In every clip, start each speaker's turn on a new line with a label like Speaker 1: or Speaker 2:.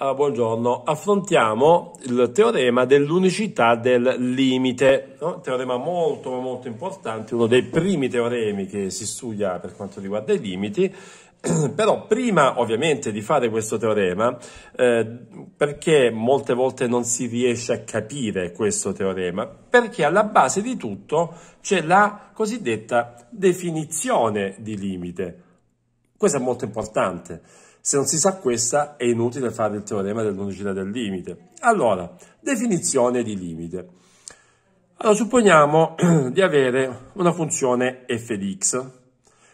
Speaker 1: Ah, buongiorno, affrontiamo il teorema dell'unicità del limite, no? teorema molto molto importante, uno dei primi teoremi che si studia per quanto riguarda i limiti, però prima ovviamente di fare questo teorema, eh, perché molte volte non si riesce a capire questo teorema? Perché alla base di tutto c'è la cosiddetta definizione di limite, questo è molto importante. Se non si sa questa, è inutile fare il teorema dell'unicità del limite. Allora, definizione di limite. Allora, supponiamo di avere una funzione f di x,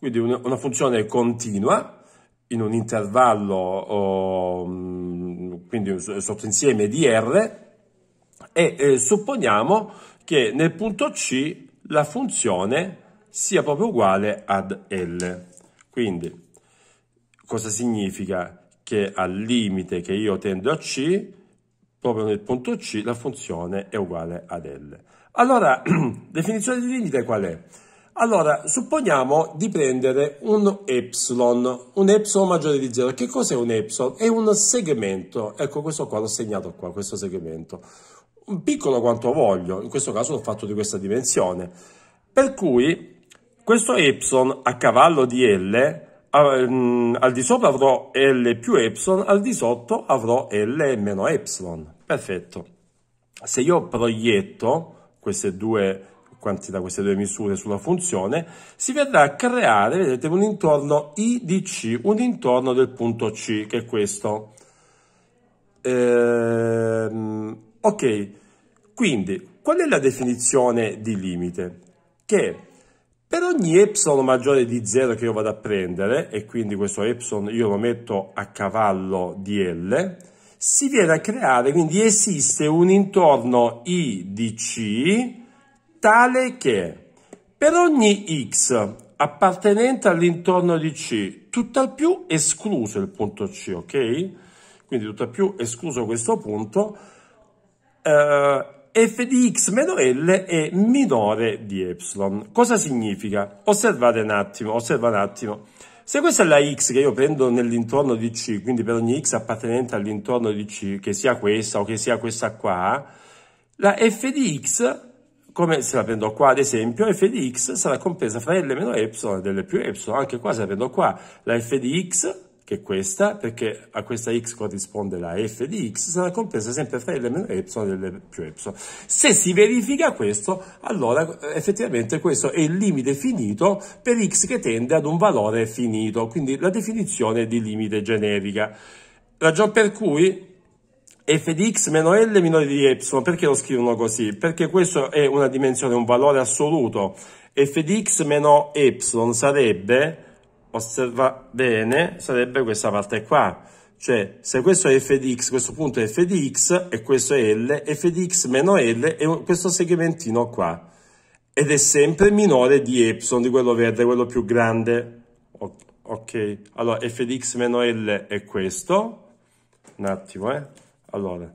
Speaker 1: quindi una funzione continua in un intervallo, mm, quindi un sottoinsieme di R, e eh, supponiamo che nel punto C la funzione sia proprio uguale ad L. Quindi Cosa significa? Che al limite che io tendo a C, proprio nel punto C, la funzione è uguale ad L. Allora, definizione di limite qual è? Allora, supponiamo di prendere un epsilon, un epsilon maggiore di 0. Che cos'è un epsilon? È un segmento. Ecco, questo qua l'ho segnato qua, questo segmento. Un piccolo quanto voglio, in questo caso l'ho fatto di questa dimensione. Per cui questo epsilon a cavallo di L Mm, al di sopra avrò L più Y, al di sotto avrò L meno Y. Perfetto. Se io proietto queste due quantità, queste due misure sulla funzione, si vedrà a creare, vedete, un intorno I di C, un intorno del punto C, che è questo. Ehm, ok, quindi qual è la definizione di limite? Che per ogni epsilon maggiore di 0 che io vado a prendere, e quindi questo epsilon io lo metto a cavallo di L, si viene a creare, quindi esiste un intorno I di C tale che per ogni X appartenente all'intorno di C, tutt'al più escluso il punto C, ok? Quindi tutt'al più escluso questo punto, eh, f di x meno l è minore di epsilon. Cosa significa? Osservate un attimo, osserva un attimo. Se questa è la x che io prendo nell'intorno di C, quindi per ogni x appartenente all'intorno di C, che sia questa o che sia questa qua, la f di x, come se la prendo qua ad esempio, f di x sarà compresa fra L meno epsilon ed L più epsilon, anche qua se la prendo qua, la f di x che è questa, perché a questa x corrisponde la f di x, sarà compresa sempre fra L meno epsilon e L più epsilon. Se si verifica questo, allora eh, effettivamente questo è il limite finito per x che tende ad un valore finito, quindi la definizione di limite generica. Ragione per cui f di x meno L minore di epsilon, perché lo scrivono così? Perché questo è una dimensione, un valore assoluto. f di x meno epsilon sarebbe osserva bene, sarebbe questa parte qua. Cioè, se questo è f di x, questo punto è f di x e questo è L, f di x meno L è questo segmentino qua. Ed è sempre minore di epsilon, di quello verde, quello più grande. Ok, allora f di x meno L è questo. Un attimo, eh. Allora,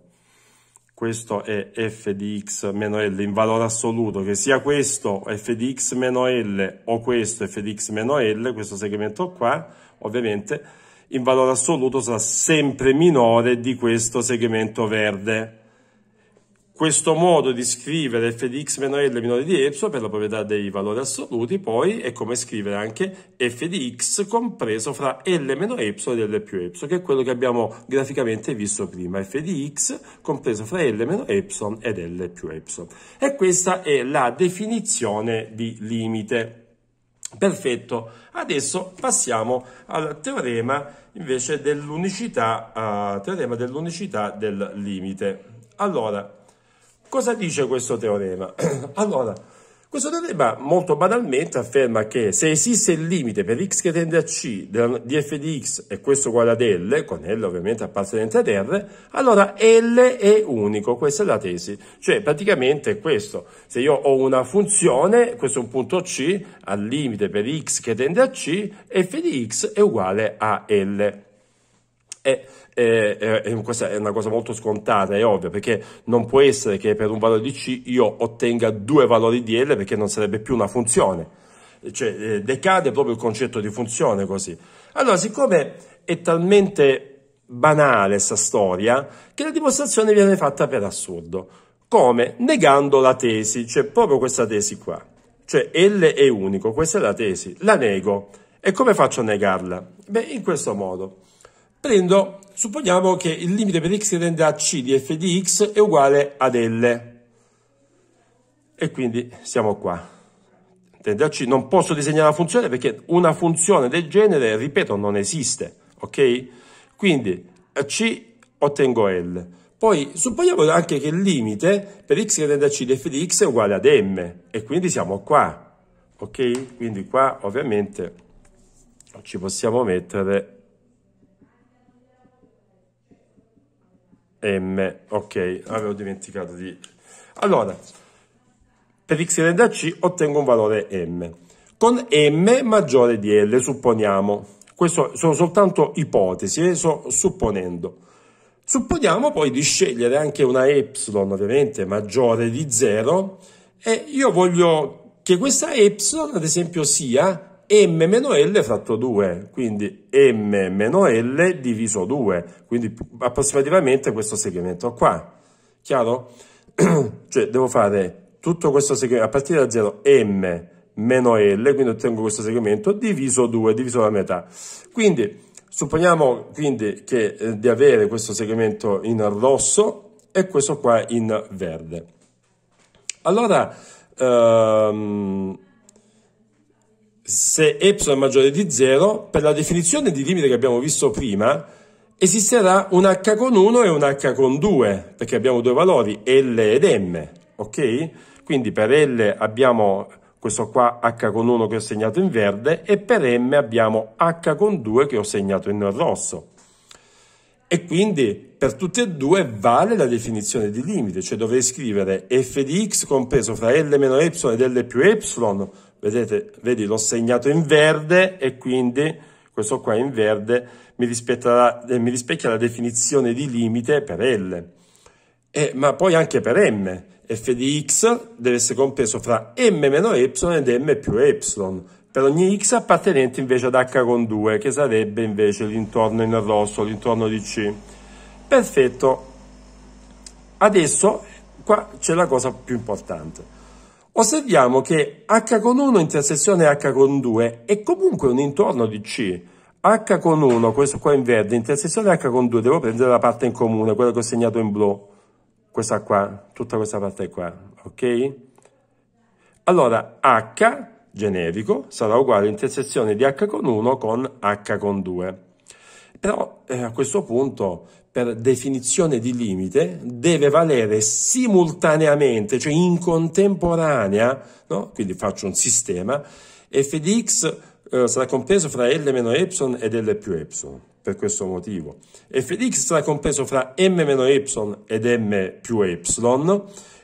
Speaker 1: questo è f di x meno l in valore assoluto, che sia questo f di x meno l o questo f di x meno l, questo segmento qua, ovviamente, in valore assoluto sarà sempre minore di questo segmento verde questo modo di scrivere f di x meno l minore di epsilon per la proprietà dei valori assoluti poi è come scrivere anche f di x compreso fra l meno epsilon e l più epsilon, che è quello che abbiamo graficamente visto prima, f di x compreso fra l meno epsilon ed l più epsilon. E questa è la definizione di limite. Perfetto, adesso passiamo al teorema invece dell'unicità, uh, teorema dell'unicità del limite. Allora, Cosa dice questo teorema? allora, questo teorema molto banalmente afferma che se esiste il limite per x che tende a c di f di x e questo uguale ad L, con L ovviamente appartenente ad R, allora L è unico, questa è la tesi. Cioè praticamente è questo, se io ho una funzione, questo è un punto C, al limite per x che tende a c, f di x è uguale a L. E eh, eh, questa è una cosa molto scontata, è ovvio, perché non può essere che per un valore di C io ottenga due valori di L perché non sarebbe più una funzione. Cioè, eh, decade proprio il concetto di funzione così. Allora, siccome è talmente banale questa storia che la dimostrazione viene fatta per assurdo. Come? Negando la tesi, cioè proprio questa tesi qua. Cioè L è unico, questa è la tesi, la nego. E come faccio a negarla? Beh, in questo modo prendo, supponiamo che il limite per x tende a c di f di x è uguale ad L. E quindi siamo qua. Tende a c, non posso disegnare una funzione perché una funzione del genere, ripeto, non esiste, ok? Quindi a c ottengo L. Poi supponiamo anche che il limite per x che tende a c di f di x è uguale ad m e quindi siamo qua, ok? Quindi qua ovviamente ci possiamo mettere M, ok, avevo dimenticato di... Allora, per x grande a c ottengo un valore M, con M maggiore di L, supponiamo. Questo sono soltanto ipotesi, eh? sto supponendo. Supponiamo poi di scegliere anche una Y, ovviamente, maggiore di 0, e io voglio che questa Y, ad esempio, sia m l fratto 2, quindi m l diviso 2, quindi approssimativamente questo segmento qua, chiaro? cioè devo fare tutto questo segmento a partire da 0 m l, quindi ottengo questo segmento diviso 2, diviso la metà. Quindi supponiamo quindi che, eh, di avere questo segmento in rosso e questo qua in verde. Allora, ehm, se ε è maggiore di 0, per la definizione di limite che abbiamo visto prima, esisterà un h con 1 e un h con 2, perché abbiamo due valori, L ed M, ok? Quindi per L abbiamo questo qua h con 1 che ho segnato in verde e per M abbiamo h con 2 che ho segnato in rosso. E quindi per tutte e due vale la definizione di limite, cioè dovrei scrivere f di x compreso fra L meno epsilon ed L più epsilon Vedete, vedi, l'ho segnato in verde e quindi questo qua in verde mi, eh, mi rispecchia la definizione di limite per L. E, eh, ma poi anche per M. F di x deve essere compreso fra m y ed m più y per ogni x appartenente invece ad h con 2 che sarebbe invece l'intorno in rosso, l'intorno di C. Perfetto. Adesso qua c'è la cosa più importante. Osserviamo che H con 1 intersezione H con 2 è comunque un intorno di C. H con 1, questo qua in verde, intersezione H con 2, devo prendere la parte in comune, quella che ho segnato in blu. Questa qua, tutta questa parte qua, ok? Allora, H generico sarà uguale a intersezione di H con 1 con H con 2. Però eh, a questo punto, per definizione di limite, deve valere simultaneamente, cioè in contemporanea, no? quindi faccio un sistema, f di x eh, sarà compreso fra L meno y ed L più y, per questo motivo. f di x sarà compreso fra m meno y ed m più y,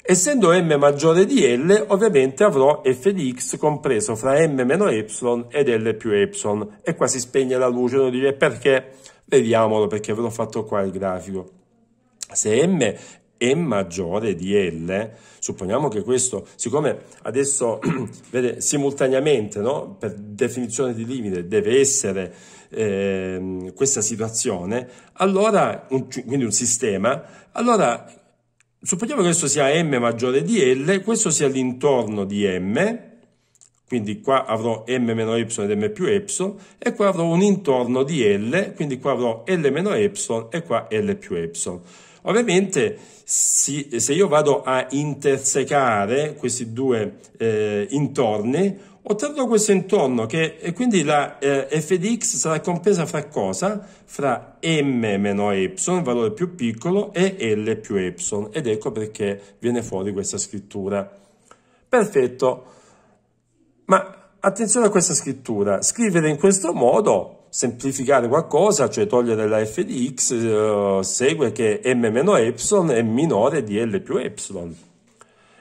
Speaker 1: Essendo m maggiore di L, ovviamente avrò f di x compreso fra m meno epsilon ed L più epsilon. E qua si spegne la luce, non dire perché, vediamolo perché ve l'ho fatto qua il grafico. Se m è maggiore di L, supponiamo che questo, siccome adesso vede, simultaneamente, no? per definizione di limite, deve essere eh, questa situazione, allora, un, quindi un sistema, allora Supponiamo che questo sia m maggiore di l, questo sia l'intorno di m, quindi qua avrò m meno y ed m più y, e qua avrò un intorno di l, quindi qua avrò l meno y e qua l più y. Ovviamente se io vado a intersecare questi due eh, intorni, ho tratto questo intorno che e quindi la eh, f di x sarà compresa fra cosa? Fra m meno y, valore più piccolo, e l più y. Ed ecco perché viene fuori questa scrittura. Perfetto. Ma attenzione a questa scrittura. Scrivere in questo modo, semplificare qualcosa, cioè togliere la f di x, eh, segue che m meno y è minore di l più y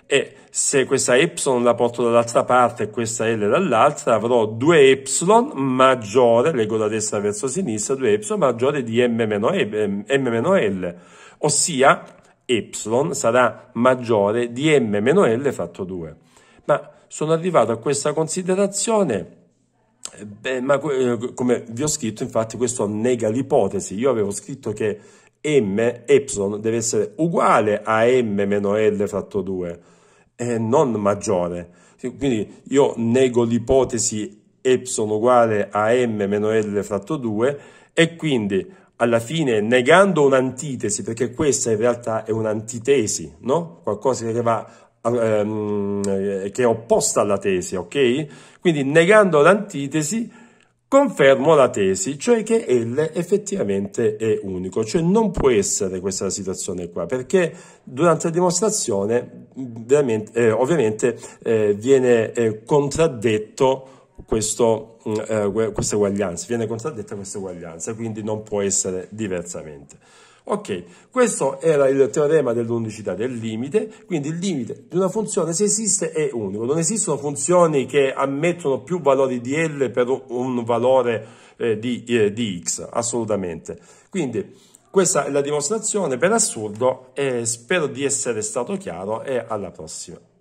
Speaker 1: e se questa y la porto dall'altra parte e questa l dall'altra avrò 2y maggiore, leggo da destra verso sinistra, 2y maggiore di m eh, l, ossia y sarà maggiore di m l fatto 2. Ma sono arrivato a questa considerazione eh, Beh, ma eh, come vi ho scritto, infatti, questo nega l'ipotesi. Io avevo scritto che m epsilon deve essere uguale a m meno l fratto 2 e non maggiore. Quindi io nego l'ipotesi epsilon uguale a m meno l fratto 2 e quindi alla fine negando un'antitesi, perché questa in realtà è un'antitesi, no? qualcosa che va ehm, che è opposta alla tesi, ok? Quindi negando l'antitesi Confermo la tesi, cioè che L effettivamente è unico, cioè non può essere questa situazione qua, perché durante la dimostrazione eh, ovviamente eh, viene eh, contraddetto questo, mm, eh, questa uguaglianza, viene contraddetta questa uguaglianza, quindi non può essere diversamente. Ok, questo era il teorema dell'unicità del limite, quindi il limite di una funzione se esiste è unico, non esistono funzioni che ammettono più valori di L per un valore eh, di, eh, di X, assolutamente. Quindi questa è la dimostrazione, per assurdo, eh, spero di essere stato chiaro e alla prossima.